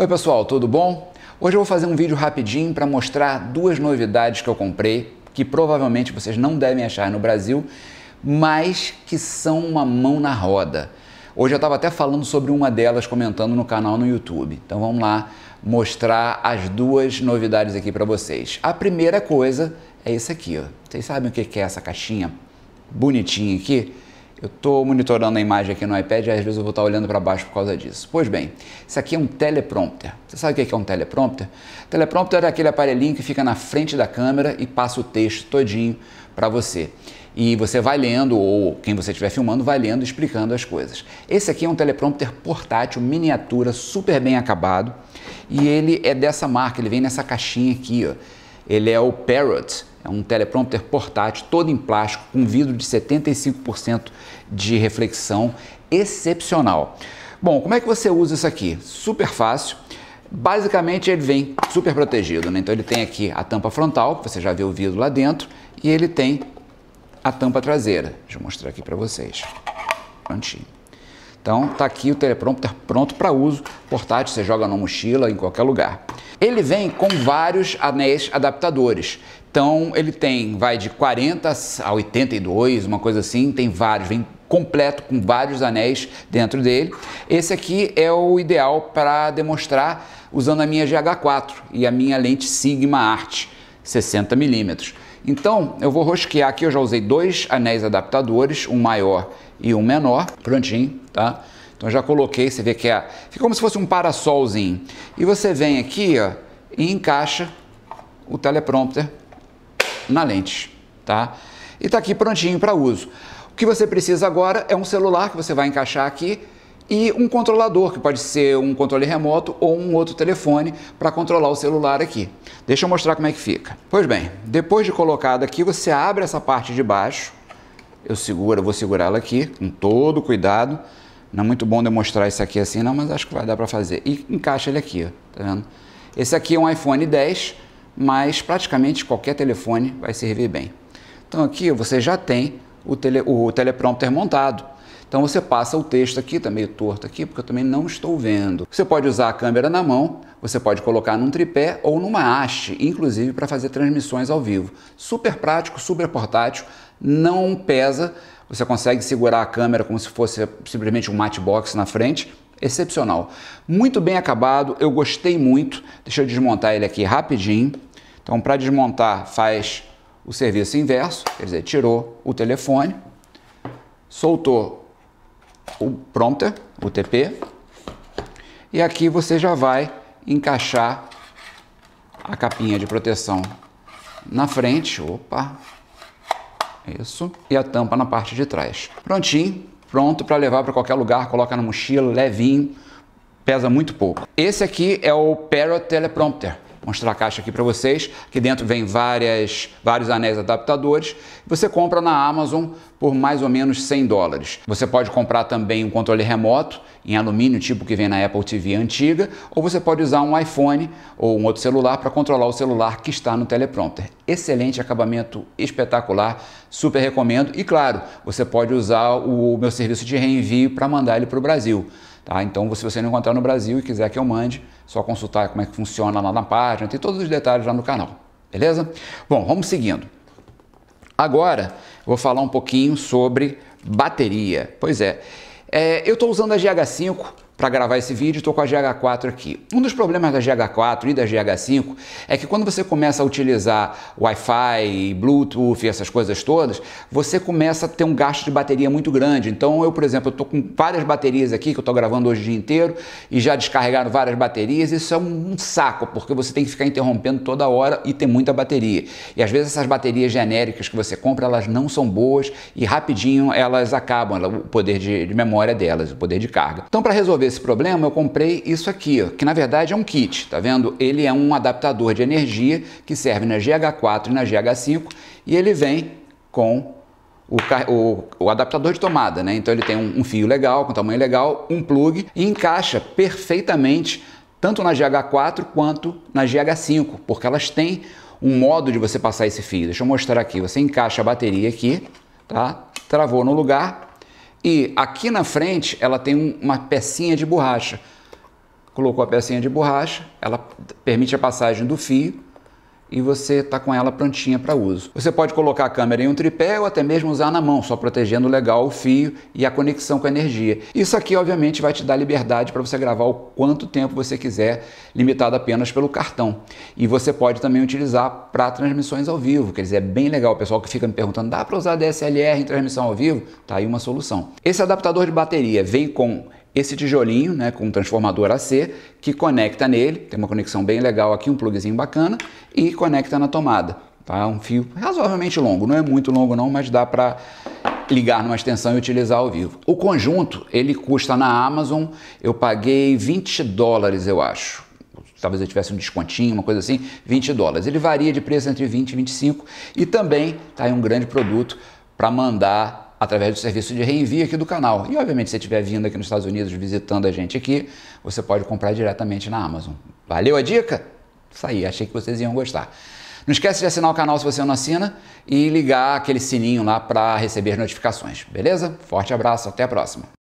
Oi pessoal, tudo bom? Hoje eu vou fazer um vídeo rapidinho para mostrar duas novidades que eu comprei que provavelmente vocês não devem achar no Brasil, mas que são uma mão na roda. Hoje eu estava até falando sobre uma delas comentando no canal no YouTube. Então vamos lá mostrar as duas novidades aqui para vocês. A primeira coisa é isso aqui, ó. Vocês sabem o que é essa caixinha bonitinha aqui? Eu estou monitorando a imagem aqui no iPad e às vezes eu vou estar olhando para baixo por causa disso. Pois bem, isso aqui é um teleprompter. Você sabe o é que é um teleprompter? Teleprompter é aquele aparelhinho que fica na frente da câmera e passa o texto todinho para você. E você vai lendo, ou quem você estiver filmando, vai lendo explicando as coisas. Esse aqui é um teleprompter portátil, miniatura, super bem acabado. E ele é dessa marca, ele vem nessa caixinha aqui, ó. Ele é o Parrot é um teleprompter portátil, todo em plástico, com vidro de 75% de reflexão, excepcional. Bom, como é que você usa isso aqui? Super fácil. Basicamente ele vem super protegido, né? Então ele tem aqui a tampa frontal, você já viu o vidro lá dentro, e ele tem a tampa traseira. Deixa eu mostrar aqui para vocês. Prontinho. Então tá aqui o teleprompter pronto para uso, portátil, você joga na mochila, em qualquer lugar. Ele vem com vários anéis adaptadores. Então ele tem, vai de 40 a 82, uma coisa assim, tem vários, vem completo com vários anéis dentro dele. Esse aqui é o ideal para demonstrar usando a minha GH4 e a minha lente Sigma Art 60 mm. Então eu vou rosquear aqui, eu já usei dois anéis adaptadores, um maior e um menor, prontinho, tá? Então já coloquei, você vê que é, fica como se fosse um parasolzinho. E você vem aqui, ó, e encaixa o teleprompter na lente, tá? E está aqui prontinho para uso. O que você precisa agora é um celular que você vai encaixar aqui e um controlador, que pode ser um controle remoto ou um outro telefone para controlar o celular aqui. Deixa eu mostrar como é que fica. Pois bem, depois de colocado aqui, você abre essa parte de baixo. Eu seguro, eu vou segurá-la aqui com todo cuidado. Não é muito bom demonstrar isso aqui assim, não, mas acho que vai dar para fazer. E encaixa ele aqui, ó, tá vendo? Esse aqui é um iPhone 10 mas praticamente qualquer telefone vai servir bem. Então aqui você já tem o, tele, o teleprompter montado. Então você passa o texto aqui, está meio torto aqui, porque eu também não estou vendo. Você pode usar a câmera na mão, você pode colocar num tripé ou numa haste, inclusive para fazer transmissões ao vivo. Super prático, super portátil, não pesa, você consegue segurar a câmera como se fosse simplesmente um matchbox na frente. Excepcional. Muito bem acabado, eu gostei muito. Deixa eu desmontar ele aqui rapidinho. Então, para desmontar, faz o serviço inverso, quer dizer, tirou o telefone, soltou o prompter, o TP, e aqui você já vai encaixar a capinha de proteção na frente, opa, isso, e a tampa na parte de trás. Prontinho, pronto para levar para qualquer lugar, coloca na mochila, levinho, pesa muito pouco. Esse aqui é o Parrot Teleprompter mostrar a caixa aqui para vocês. Aqui dentro vem várias, vários anéis adaptadores. Você compra na Amazon por mais ou menos 100 dólares. Você pode comprar também um controle remoto em alumínio, tipo que vem na Apple TV antiga, ou você pode usar um iPhone ou um outro celular para controlar o celular que está no teleprompter. Excelente acabamento, espetacular, super recomendo. E claro, você pode usar o meu serviço de reenvio para mandar ele para o Brasil. Tá? Então, se você não encontrar no Brasil e quiser que eu mande, só consultar como é que funciona lá na página, tem todos os detalhes lá no canal. Beleza? Bom, vamos seguindo. Agora, vou falar um pouquinho sobre bateria. Pois é, é eu estou usando a GH5 para gravar esse vídeo, estou com a GH4 aqui. Um dos problemas da GH4 e da GH5 é que quando você começa a utilizar Wi-Fi, Bluetooth e essas coisas todas, você começa a ter um gasto de bateria muito grande. Então eu, por exemplo, estou com várias baterias aqui que eu estou gravando hoje o dia inteiro e já descarregaram várias baterias. Isso é um saco, porque você tem que ficar interrompendo toda hora e tem muita bateria. E às vezes essas baterias genéricas que você compra, elas não são boas e rapidinho elas acabam, o poder de, de memória delas, o poder de carga. Então para resolver esse problema, eu comprei isso aqui, ó, que na verdade é um kit, tá vendo? Ele é um adaptador de energia que serve na GH4 e na GH5 e ele vem com o, o, o, adaptador de tomada, né? Então ele tem um, um fio legal, com tamanho legal, um plug e encaixa perfeitamente tanto na GH4 quanto na GH5, porque elas têm um modo de você passar esse fio. Deixa eu mostrar aqui. Você encaixa a bateria aqui, tá? Travou no lugar, e aqui na frente ela tem uma pecinha de borracha. Colocou a pecinha de borracha, ela permite a passagem do fio e você está com ela prontinha para uso. Você pode colocar a câmera em um tripé ou até mesmo usar na mão, só protegendo legal o fio e a conexão com a energia. Isso aqui, obviamente, vai te dar liberdade para você gravar o quanto tempo você quiser, limitado apenas pelo cartão. E você pode também utilizar para transmissões ao vivo, quer dizer, é bem legal. O pessoal que fica me perguntando, dá para usar DSLR em transmissão ao vivo? Tá aí uma solução. Esse adaptador de bateria vem com esse tijolinho né, com um transformador AC que conecta nele, tem uma conexão bem legal aqui, um pluguezinho bacana, e conecta na tomada. Tá? Um fio razoavelmente longo, não é muito longo não, mas dá para ligar numa extensão e utilizar ao vivo. O conjunto, ele custa na Amazon, eu paguei 20 dólares, eu acho talvez eu tivesse um descontinho, uma coisa assim, 20 dólares. Ele varia de preço entre 20 e 25 e também tá aí um grande produto para mandar através do serviço de reenvio aqui do canal. E, obviamente, se você estiver vindo aqui nos Estados Unidos visitando a gente aqui, você pode comprar diretamente na Amazon. Valeu a dica? Isso aí, achei que vocês iam gostar. Não esquece de assinar o canal se você não assina e ligar aquele sininho lá para receber notificações, beleza? Forte abraço, até a próxima!